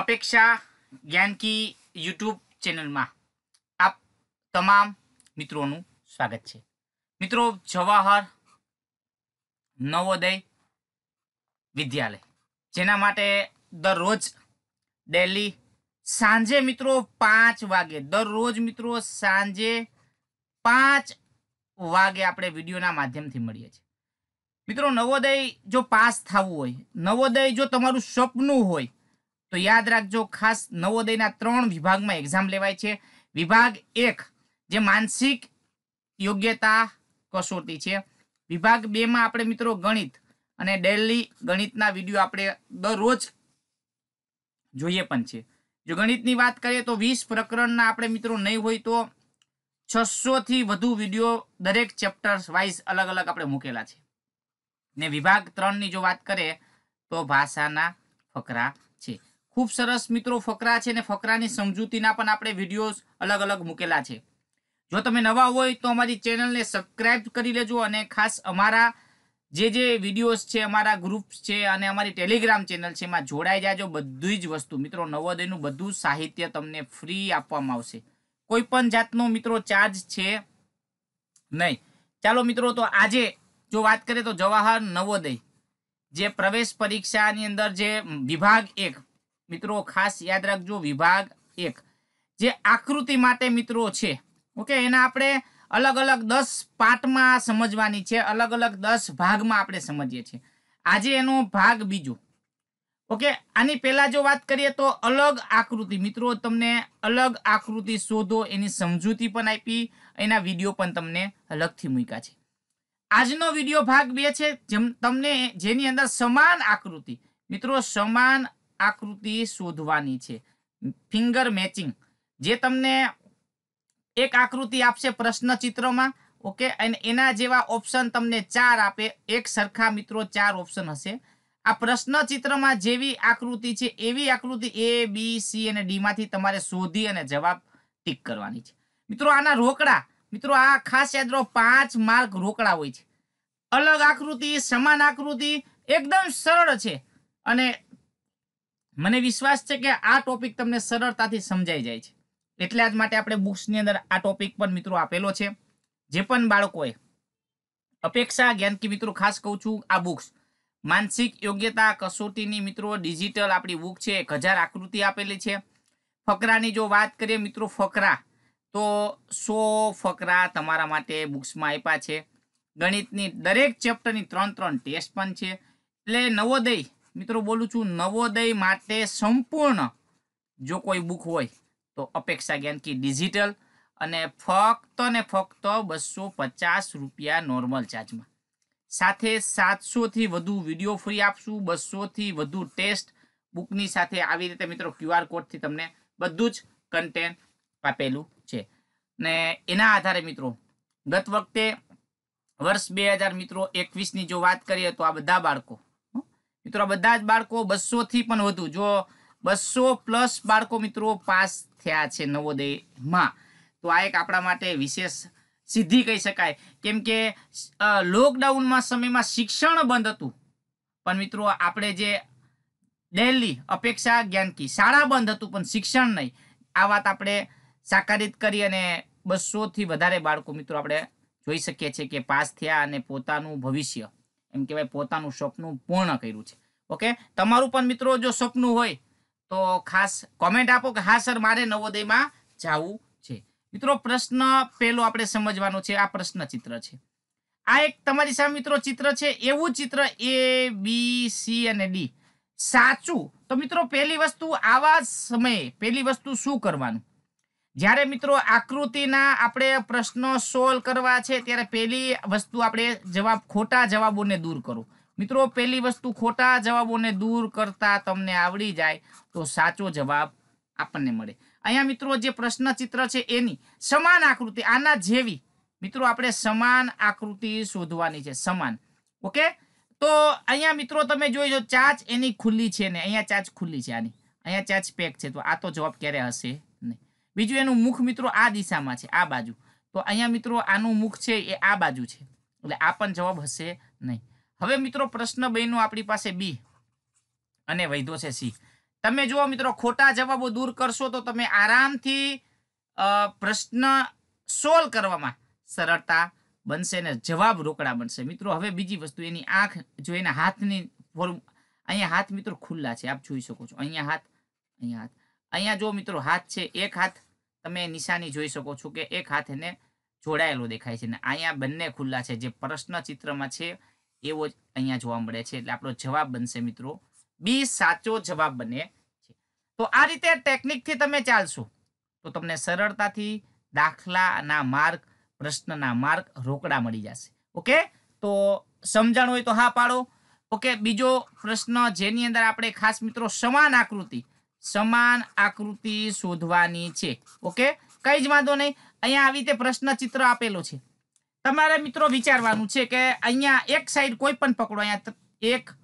અપેક્ષા જ્ઞાનકી યુટ્યુબ ચેનલમાં આપ તમામ મિત્રોનું સ્વાગત છે મિત્રો જવાહર નવોદય વિદ્યાલય જેના માટે દરરોજ ડેલી સાંજે મિત્રો પાંચ વાગે દરરોજ મિત્રો સાંજે પાંચ વાગે આપણે વિડીયોના માધ્યમથી મળીએ છીએ મિત્રો નવોદય જો પાસ થવું હોય નવોદય જો તમારું સપનું હોય તો યાદ રાખજો ખાસ નવોદયના ત્રણ વિભાગમાં એક્ઝામ લેવાય છે વિભાગ એક જે માનસિક યોગ્યતા કસોટી છે વિભાગ બેમાં આપણે મિત્રો ગણિત અને ડેલી ગણિતના વિડીયો આપણે દરરોજ જોઈએ પણ છે જો ગણિતની વાત કરીએ તો વીસ પ્રકરણના આપણે મિત્રો નહીં હોય તો છસોથી વધુ વિડીયો દરેક ચેપ્ટર વાઇઝ અલગ અલગ આપણે મૂકેલા છે ને વિભાગ ત્રણની જો વાત કરીએ તો ભાષાના ફકરા છે ખૂબ સરસ મિત્રો ફકરા છે અને ફકરાની સમજૂતીના પણ આપણે વિડીયોઝ અલગ અલગ મૂકેલા છે જો તમે નવા હોય તો અમારી ચેનલને સબસ્ક્રાઈબ કરી લેજો અને ખાસ અમારા જે જે વિડીયોઝ છે અમારા ગ્રુપ્સ છે અને અમારી ટેલિગ્રામ ચેનલ છે એમાં જોડાઈ જાજો બધી જ વસ્તુ મિત્રો નવોદયનું બધું સાહિત્ય તમને ફ્રી આપવામાં આવશે કોઈ પણ જાતનો મિત્રો ચાર્જ છે નહીં ચાલો મિત્રો તો આજે જો વાત કરીએ તો જવાહર નવોદય જે પ્રવેશ પરીક્ષાની અંદર જે વિભાગ એક મિત્રો ખાસ યાદ રાખજો વિભાગ એક જે આકૃતિ માટે મિત્રો છે ઓકે એના આપણે અલગ અલગ દસ પાર્ટમાં સમજવાની છે અલગ અલગ દસ ભાગમાં આપણે સમજીએ છીએ આજે એનો ભાગ બીજો ઓકે આની પહેલાં જો વાત કરીએ તો અલગ આકૃતિ મિત્રો તમને અલગ આકૃતિ શોધો એની સમજૂતી પણ આપી એના વિડીયો પણ તમને અલગથી મૂક્યા છે આજનો વિડીયો ભાગ બે છે જેમ તમને જેની અંદર સમાન આકૃતિ મિત્રો સમાન આકૃતિ શોધવાની છે ફિંગર મેચિંગ જે તમને એક આકૃતિ આપશે પ્રશ્ન ચિત્રમાં ઓકે અને એના જેવા ઓપ્શન તમને ચાર આપે એક સરખા મિત્રો ચાર ઓપ્શન હશે આ પ્રશ્ન ચિત્રમાં જેવી આકૃતિ છે એવી આકૃતિ એ બી સી અને ડીમાંથી તમારે શોધી અને જવાબ ટીક કરવાની છે મિત્રો આના રોકડા મિત્રો આ ખાસ યાદ રહો પાંચ માર્ક રોકડા હોય છે અલગ આકૃતિ સમાન આકૃતિ એકદમ સરળ છે અને મને વિશ્વાસ છે કે આ ટોપિક તમને સરળતાથી સમજાઈ જાય છે એટલે આજ માટે આપણે બુક્સની અંદર આ ટોપિક પણ મિત્રો આપેલો છે જે પણ બાળકોએ અપેક્ષા જ્ઞાન કે મિત્રો ખાસ કહું છું આ બુક્સ માનસિક યોગ્યતા કસોટીની મિત્રો ડિજિટલ આપણી બુક છે એક હજાર આકૃતિ આપેલી છે ફકરાની જો વાત કરીએ મિત્રો ફકરા તો સો ફકરા તમારા માટે બુક્સમાં આપ્યા છે ગણિતની દરેક ચેપ્ટરની ત્રણ ત્રણ ટેસ્ટ પણ છે એટલે નવોદય મિત્રો બોલું છું નવોદય માટે સંપૂર્ણ જો કોઈ બુક હોય તો અપેક્ષા જ્ઞાન કી ડિજિટલ અને ફક્ત ને ફક્ત બસો પચાસ રૂપિયા નોર્મલ ચાર્જમાં સાથે સાતસોથી વધુ વિડીયો ફ્રી આપશું બસોથી વધુ ટેસ્ટ બુકની સાથે આવી રીતે મિત્રો ક્યુઆર કોડથી તમને બધું જ કન્ટેન્ટ આપેલું છે ને એના આધારે મિત્રો ગત વખતે વર્ષ બે હજાર મિત્રો એકવીસની જો વાત કરીએ તો આ બધા બાળકો મિત્રો બધા જ બાળકો બસોથી પણ વધુ જો બસો પ્લસ બાળકો મિત્રો પાસ થયા છે નવોદયમાં તો આ એક આપણા માટે વિશેષ સિદ્ધિ કહી શકાય કેમ કે લોકડાઉનમાં સમયમાં શિક્ષણ બંધ હતું પણ મિત્રો આપણે જે ડેલી અપેક્ષા જ્ઞાનકી શાળા બંધ હતું પણ શિક્ષણ નહીં આ વાત આપણે સાકારિત કરી અને બસોથી વધારે બાળકો મિત્રો આપણે જોઈ શકીએ છીએ કે પાસ થયા અને પોતાનું ભવિષ્ય એમ કહેવાય પોતાનું સપનું પૂર્ણ કર્યું છે ઓકે તમારું પણ મિત્રો જો સપનું હોય તો ખાસ કોમેન્ટ આપો કે હા સર મારે નવોદયમાં જવું છે મિત્રો પ્રશ્ન પહેલો આપણે સમજવાનો છે આ પ્રશ્ન ચિત્ર છે આ એક તમારી સામે મિત્રો ચિત્ર છે એવું ચિત્ર એ બી સી અને ડી સાચું તો મિત્રો પહેલી વસ્તુ આવા સમયે પહેલી વસ્તુ શું કરવાનું જ્યારે મિત્રો આકૃતિના આપણે પ્રશ્નો સોલ્વ કરવા છે ત્યારે પહેલી વસ્તુ આપણે જવાબ ખોટા જવાબોને દૂર કરો મિત્રો પહેલી વસ્તુ ખોટા જવાબોને દૂર કરતા તમને આવડી જાય તો સાચો જવાબ આપણને મળે અહીંયા મિત્રો જે પ્રશ્ન ચિત્ર છે એની સમાન આકૃતિ આના જેવી મિત્રો આપણે સમાન આકૃતિ શોધવાની છે સમાન ઓકે તો અહીંયા મિત્રો તમે જોઈજો ચાચ એની ખુલ્લી છે ને અહીંયા ચાચ ખુલ્લી છે આની અહીંયા ચાચ પેક છે તો આ તો જવાબ ક્યારે હશે બીજું એનું મુખ મિત્રો આ દિશામાં છે આ બાજુ તો અહીંયા મિત્રો આનું મુખ છે એ આ બાજુ છે એટલે આ પણ જવાબ હશે નહીં હવે મિત્રો પ્રશ્ન બેનો આપણી પાસે બી અને વૈધો છે સી તમે જુઓ મિત્રો ખોટા જવાબો દૂર કરશો તો તમે આરામથી પ્રશ્ન સોલ્વ કરવામાં સરળતા બનશે ને જવાબ રોકડા બનશે મિત્રો હવે બીજી વસ્તુ એની આંખ જો એના હાથની ફોર્મ અહીંયા હાથ મિત્રો ખુલ્લા છે આપ જોઈ શકો છો અહીંયા હાથ અહીંયા હાથ અહીંયા જો મિત્રો હાથ છે એક હાથ તમે નિશાની જોઈ શકો છો કે એક હાથ એને જોડાયેલો દેખાય છે ને અહીંયા બંને ખુલ્લા છે જે પ્રશ્ન ચિત્રમાં છે એવો જ અહીંયા જોવા મળે છે એટલે આપણો જવાબ બનશે મિત્રો બી સાચો જવાબ બને છે તો આ રીતે ટેકનિકથી તમે ચાલશો તો તમને સરળતાથી દાખલાના માર્ક પ્રશ્નના માર્ક રોકડા મળી જશે ઓકે તો સમજણ હોય તો હા પાડો ઓકે બીજો પ્રશ્ન જેની અંદર આપણે ખાસ મિત્રો સમાન આકૃતિ સમાન આકૃતિ શોધવાની છે ઓકે કઈ જ વાંધો નહીં અહીંયા આવી રીતે પ્રશ્ન ચિત્ર આપેલો છે તમારે મિત્રો વિચારવાનું છે કે અહીંયા એક સાઈડ કોઈ પણ પકડો અહીંયા એક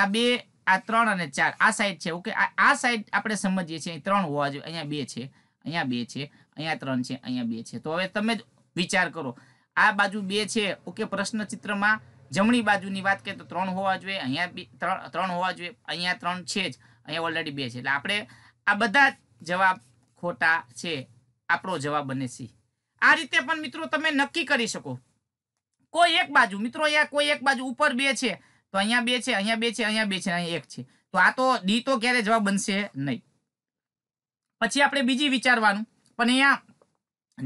આ બે આ ત્રણ અને ચાર આ સાઈડ છે ઓકે આ સાઈડ આપણે સમજીએ છીએ ત્રણ હોવા જોઈએ અહીંયા બે છે અહીંયા બે છે અહીંયા ત્રણ છે અહીંયા બે છે તો હવે તમે જ વિચાર કરો આ બાજુ બે છે ઓકે પ્રશ્ન ચિત્રમાં જમણી બાજુની વાત કરીએ તો ત્રણ હોવા જોઈએ અહીંયા ત્રણ હોવા જોઈએ અહીંયા ત્રણ છે જ અહીંયા ઓલરેડી બે છે એટલે આપણે આ બધા જવાબ ખોટા છે આપણો જવાબ બને સી આ રીતે પણ મિત્રો તમે નક્કી કરી શકો કોઈ એક બાજુ મિત્રો અહીંયા કોઈ એક બાજુ ઉપર બે છે તો અહીંયા બે છે અહીંયા બે છે અહીંયા બે છે અહીંયા એક છે તો આ તો ડી તો ક્યારે જવાબ બનશે નહીં પછી આપણે બીજી વિચારવાનું પણ અહીંયા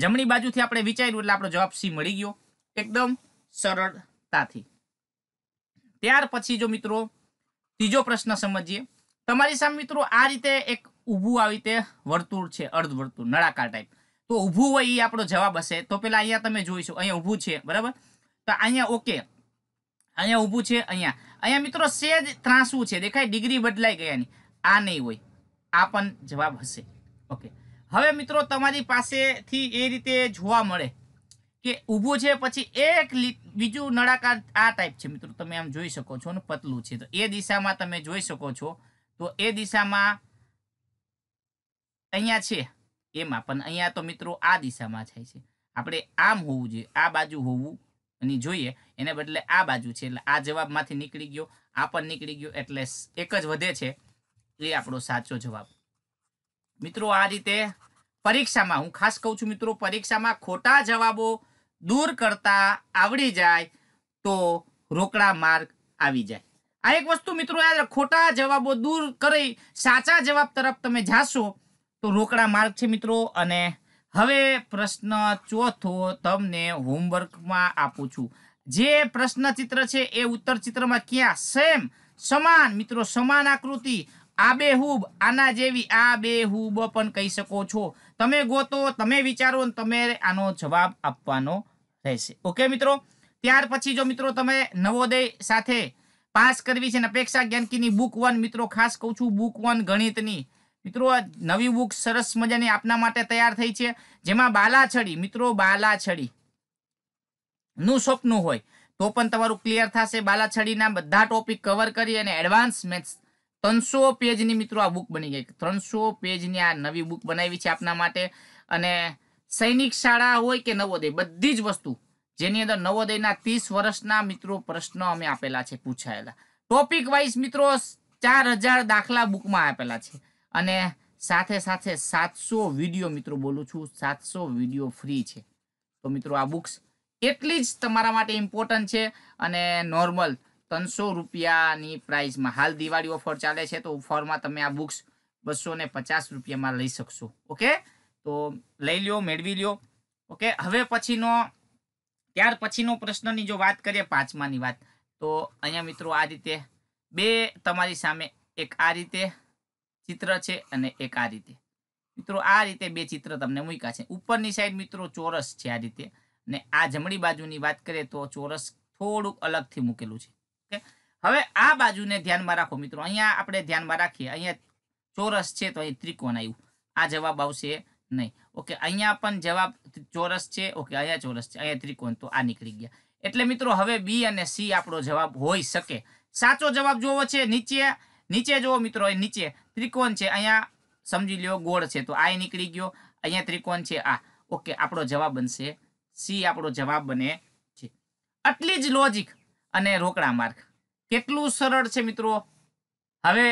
જમણી બાજુથી આપણે વિચાર્યું એટલે આપણો જવાબ સી મળી ગયો એકદમ સરળતાથી ત્યાર પછી જો મિત્રો ત્રીજો પ્રશ્ન સમજીએ તમારી સામે મિત્રો આ રીતે એક ઊભું આવી રીતે વર્તુળ છે અર્ધ વર્તુળ નળાકાર ટાઈપ તો ઊભું હોય એ આપણો જવાબ હશે તો પેલા અહીંયા તમે જોઈશું અહીંયા ઊભું છે બરાબર તો અહીંયા ઓકે અહીંયા ઊભું છે અહીંયા અહીંયા મિત્રો સેજ ત્રાસવું છે દેખાય ડિગ્રી બદલાઈ ગયાની આ નહીં હોય આ પણ જવાબ હશે ઓકે હવે મિત્રો તમારી પાસેથી એ રીતે જોવા મળે કે ઊભું છે પછી એક બીજું નળાકાર આ ટાઈપ છે મિત્રો તમે આમ જોઈ શકો છો ને પતલું છે તો એ દિશામાં તમે જોઈ શકો છો તો એ દિશામાં અહીંયા છે એમાં પણ અહીંયા તો મિત્રો આ દિશામાં થાય છે આપણે આમ હોવું જોઈએ આ બાજુ હોવું જોઈએ એને બદલે આ બાજુ છે એટલે આ જવાબમાંથી નીકળી ગયો આ પણ નીકળી ગયો એટલે એક જ વધે છે એ આપણો સાચો જવાબ મિત્રો આ રીતે પરીક્ષામાં હું ખાસ કહું છું મિત્રો પરીક્ષામાં ખોટા જવાબો દૂર કરતા આવડી જાય તો રોકડા માર્ગ આવી જાય આ એક વસ્તુ મિત્રો યાદ ખોટા જવાબો દૂર કરી સાચા જવાબ તરફ તમે જાશો તો રોકડા માર્ગ છે મિત્રો અને હવે પ્રશ્ન ચોથો તમને હોમવર્કમાં આપું છું જે પ્રશ્ન ચિત્ર છે એ ઉત્તર ચિત્રમાં ક્યાં સેમ સમાન મિત્રો સમાન આકૃતિ આ આબેહૂબ આના જેવી આ આબેહૂબ પણ કહી શકો છો તમે ગોતો તમે વિચારો તમે આનો જવાબ આપવાનો રહેશે ઓકે મિત્રો ત્યાર પછી જો મિત્રો તમે નવોદય સાથે પાસ કરવી છે અને અપેક્ષા જ્ઞાનકીની બુક વન મિત્રો ખાસ કહું છું બુક વન ગણિતની મિત્રો નવી બુક સરસ મજાની આપના માટે તૈયાર થઈ છે જેમાં બાલાછડી મિત્રો બાલાછડી નું સ્વપ્ન હોય તો પણ તમારું ક્લિયર થશે બાલાછડીના બધા ટોપિક કવર કરી અને એડવાન્સ મેથ્સ ત્રણસો પેજની મિત્રો આ બુક બની ગઈ ત્રણસો પેજની આ નવી બુક બનાવી છે આપના માટે અને સૈનિક શાળા હોય કે નવોદય બધી જ વસ્તુ જેની અંદર નવોદયના ત્રીસ વર્ષના મિત્રો પ્રશ્નો અમે આપેલા છે પૂછાયેલા ટોપિક વાઇઝ મિત્રો ચાર હજાર દાખલા બુકમાં આપેલા છે અને સાથે સાથે સાતસો વિડીયો મિત્રો બોલું છું સાતસો વિડીયો ફ્રી છે તો મિત્રો આ બુક્સ એટલી જ તમારા માટે ઇમ્પોર્ટન્ટ છે અને નોર્મલ ત્રણસો રૂપિયાની પ્રાઇઝમાં હાલ દિવાળી ઓફર ચાલે છે તો ઓફરમાં તમે આ બુક્સ બસો ને પચાસ રૂપિયામાં લઈ શકશો ઓકે તો લઈ લ્યો મેળવી લ્યો ઓકે હવે પછીનો ત્યાર પછીનો પ્રશ્નની જો વાત કરીએ પાંચમાની વાત તો અહીંયા મિત્રો આ રીતે બે તમારી સામે એક આ રીતે ચિત્ર છે અને એક આ રીતે મિત્રો આ રીતે બે ચિત્ર તમને મૂક્યા છે ઉપરની સાઈડ મિત્રો ચોરસ છે આ રીતે અને આ જમણી બાજુની વાત કરીએ તો ચોરસ થોડુંક અલગથી મૂકેલું છે હવે આ બાજુને ધ્યાનમાં રાખો મિત્રો અહીંયા આપણે ધ્યાનમાં રાખીએ અહીંયા ચોરસ છે તો અહીં ત્રિકોણ આવ્યું આ જવાબ આવશે નહીં ઓકે અહીંયા પણ જવાબ ચોરસ છે ઓકે અહીંયા ચોરસ છે અહીંયા ત્રિકોણ તો આ નીકળી ગયા એટલે મિત્રો હવે બી અને સી આપણો જવાબ હોઈ શકે સાચો જવાબ જોવો છે નીચે નીચે જોવો મિત્રો એ નીચે ત્રિકોણ છે અહીંયા સમજી લ્યો ગોળ છે તો આ નીકળી ગયો અહીંયા ત્રિકોણ છે આ ઓકે આપણો જવાબ બનશે સી આપણો જવાબ બને છે આટલી જ લોજિક અને રોકડા માર્ગ કેટલું સરળ છે મિત્રો હવે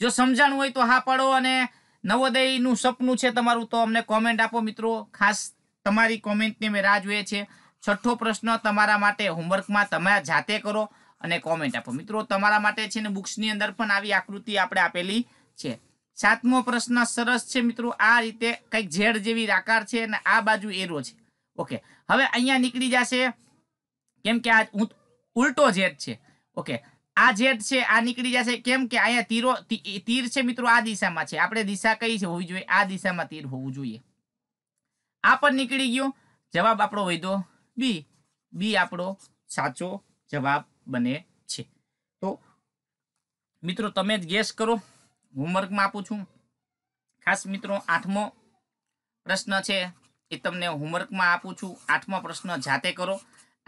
જો સમજાણું હોય તો હા પાડો અને નવોદયનું સપનું છે તમારું તો અમને કોમેન્ટ આપો મિત્રો ખાસ તમારી કોમેન્ટની અમે રાહ જોઈએ છે છઠ્ઠો પ્રશ્ન તમારા માટે હોમવર્કમાં તમે જાતે કરો અને કોમેન્ટ આપો મિત્રો તમારા માટે છે ને બુક્સની અંદર પણ આવી આકૃતિ આપણે આપેલી છે સાતમો પ્રશ્ન સરસ છે મિત્રો આ રીતે કંઈક ઝેડ જેવી આકાર છે અને આ બાજુ એરો છે ઓકે હવે અહીંયા નીકળી જશે કેમ કે આ ઉલટો ઝેડ છે ઓકે આ જેટ છે આ નીકળી જશે કેમ કે અહીંયા તીરો તીર છે મિત્રો આ દિશામાં છે આપણે દિશા કઈ હોવી જોઈએ આ દિશામાં તીર હોવું જોઈએ આ પણ નીકળી ગયો જવાબ આપણો વૈધો બી બી આપણો સાચો જવાબ બને છે તો મિત્રો તમે જ ગેસ કરો હોમવર્કમાં આપું છું ખાસ મિત્રો આઠમો પ્રશ્ન છે એ તમને હોમવર્કમાં આપું છું આઠમો પ્રશ્ન જાતે કરો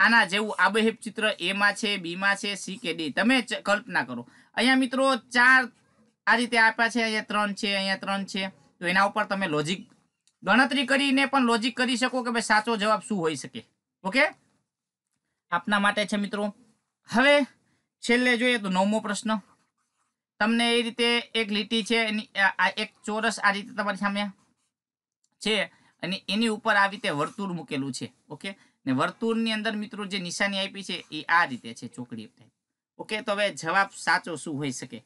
આના જેવું આબહેબ ચિત્ર એમાં છે બીમાં છે સી કે ડી તમે કલ્પના કરો અહીંયા મિત્રો ચાર આ રીતે આપ્યા છે અહીંયા ત્રણ છે અહીંયા ત્રણ છે તો એના ઉપર તમે લોજિક ગણતરી કરીને પણ લોજિક કરી શકો કે ભાઈ સાચો જવાબ શું હોઈ શકે ઓકે આપના માટે છે મિત્રો હવે છેલ્લે જોઈએ તો નવમો પ્રશ્ન તમને એ રીતે એક લીટી છે એની એક ચોરસ આ રીતે તમારી સામે છે અને એની ઉપર આવી રીતે વર્તુળ મૂકેલું છે ઓકે ને વર્તુળની અંદર મિત્રો જે નિશાની આપી છે એ આ રીતે છે ચોકડી ટાઈપ ઓકે તો હવે જવાબ સાચો શું હોઈ શકે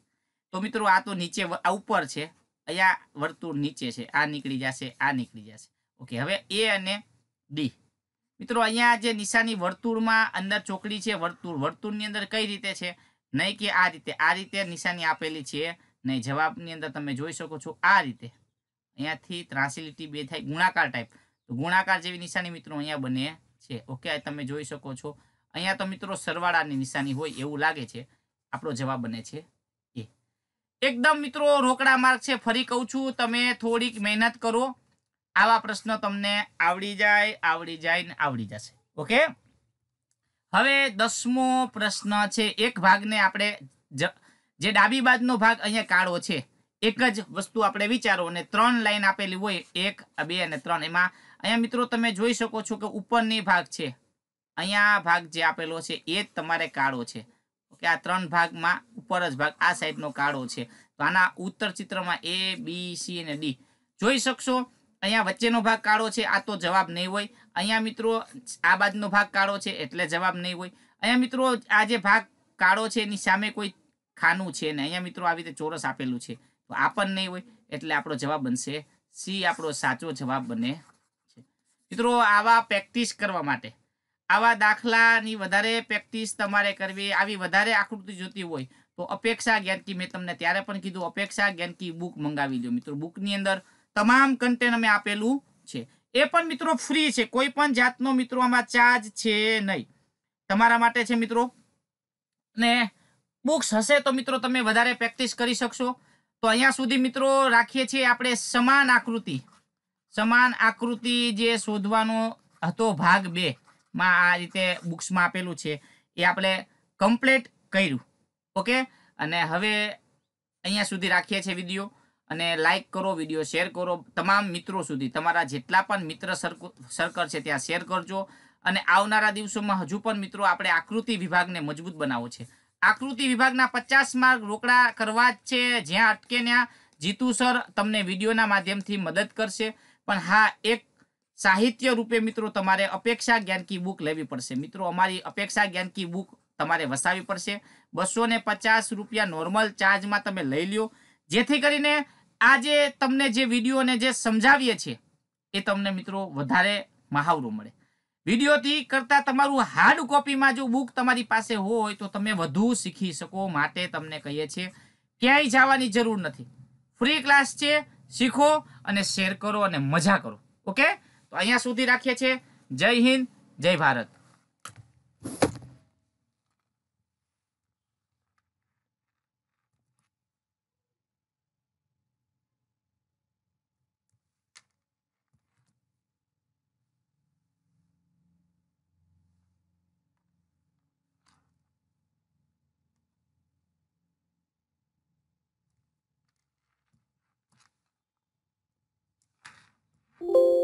તો મિત્રો આ તો નીચે આ ઉપર છે અહીંયા વર્તુળ નીચે છે આ નીકળી જશે આ નીકળી જશે ઓકે હવે એ અને ડી મિત્રો અહીંયા જે નિશાની વર્તુળમાં અંદર ચોકડી છે વર્તુળ વર્તુળની અંદર કઈ રીતે છે નહીં કે આ રીતે આ રીતે નિશાની આપેલી છે નહીં જવાબની અંદર તમે જોઈ શકો છો આ રીતે અહીંયાથી ત્રાસી લીટી બે થાય ગુણાકાર ટાઈપ તો ગુણાકાર જેવી નિશાની મિત્રો અહીંયા બને છે ઓકે તમે જોઈ શકો છો અહીંયા તો મિત્રો સરવાળાની નિશાની હોય એવું લાગે છે આપણો જવાબ બને છે એ એકદમ મિત્રો રોકડા માર્ક છે ફરી કહું છું તમે થોડીક મહેનત કરો આવા પ્રશ્નો તમને આવડી જાય આવડી જાય ને આવડી જશે ઓકે હવે દસમો પ્રશ્ન છે એક ભાગને આપણે જે ડાબી બાજુનો ભાગ અહીંયા કાળો છે એક જ વસ્તુ આપણે વિચારો અને ત્રણ લાઈન આપેલી હોય એક બે અને ત્રણ એમાં અહીંયા મિત્રો તમે જોઈ શકો છો કે ઉપરની ભાગ છે અહીંયા આ ભાગ જે આપેલો છે એ જ તમારે કાળો છે ઓકે આ ત્રણ ભાગમાં ઉપર જ ભાગ આ સાઈડનો કાળો છે તો આના ઉત્તર ચિત્રમાં એ બી સી અને ડી જોઈ શકશો અહીંયા વચ્ચેનો ભાગ કાળો છે આ તો જવાબ નહીં હોય અહીંયા મિત્રો આ બાજુનો ભાગ કાળો છે એટલે જવાબ નહીં હોય અહીંયા મિત્રો આ જે ભાગ કાળો છે એની સામે કોઈ ખાનું છે ને અહીંયા મિત્રો આવી રીતે ચોરસ આપેલું છે તો આ પણ નહીં હોય એટલે આપણો જવાબ બનશે સી આપણો સાચો જવાબ બને મિત્રો આવા પ્રેક્ટિસ કરવા માટે આવા દાખલાની વધારે પ્રેક્ટિસ તમારે કરવી આવી વધારે આકૃતિ જોતી હોય તો અપેક્ષા જ્ઞાનકી મેં તમને ત્યારે પણ કીધું અપેક્ષા જ્ઞાનકી બુક મંગાવી લો મિત્રો બુકની અંદર તમામ કન્ટેન્ટ અમે આપેલું છે એ પણ મિત્રો ફ્રી છે કોઈ પણ જાતનો મિત્રો આમાં ચાર્જ છે નહીં તમારા માટે છે મિત્રો ને બુક્સ હશે તો મિત્રો તમે વધારે પ્રેક્ટિસ કરી શકશો તો અહીંયા સુધી મિત્રો રાખીએ છીએ આપણે સમાન આકૃતિ સમાન આકૃતિ જે શોધવાનો હતો ભાગ બે માં આ રીતે બુક્સમાં આપેલું છે એ આપણે કમ્પ્લીટ કર્યું ઓકે અને હવે અહીંયા સુધી રાખીએ છીએ વિડીયો અને લાઇક કરો વિડીયો શેર કરો તમામ મિત્રો સુધી તમારા જેટલા પણ મિત્ર સર્કલ છે ત્યાં શેર કરજો અને આવનારા દિવસોમાં હજુ પણ મિત્રો આપણે આકૃતિ વિભાગને મજબૂત બનાવો છે આકૃતિ વિભાગના પચાસ માર્ક રોકડા કરવા જ છે જ્યાં અટકે ત્યાં જીતુ સર તમને વિડીયોના માધ્યમથી મદદ કરશે પણ હા એક સાહિત્ય રૂપે મિત્રો તમારે અપેક્ષા જ્ઞાન કી બુક લેવી પડશે મિત્રો અમારી અપેક્ષા જ્ઞાન કી બુક તમારે વસાવી પડશે બસો ને પચાસ રૂપિયા નોર્મલ ચાર્જમાં તમે લઈ લ્યો જેથી કરીને આજે તમને જે વિડીયોને જે સમજાવીએ છીએ એ તમને મિત્રો વધારે મહાવરો મળે વિડીયોથી કરતાં તમારું હાર્ડ કોપીમાં જો બુક તમારી પાસે હોય તો તમે વધુ શીખી શકો માટે તમને કહીએ છીએ ક્યાંય જવાની જરૂર નથી ફ્રી ક્લાસ છે શીખો અને શેર કરો અને મજા કરો ઓકે તો અહીંયા સુધી રાખીએ છીએ જય હિન્દ જય ભારત you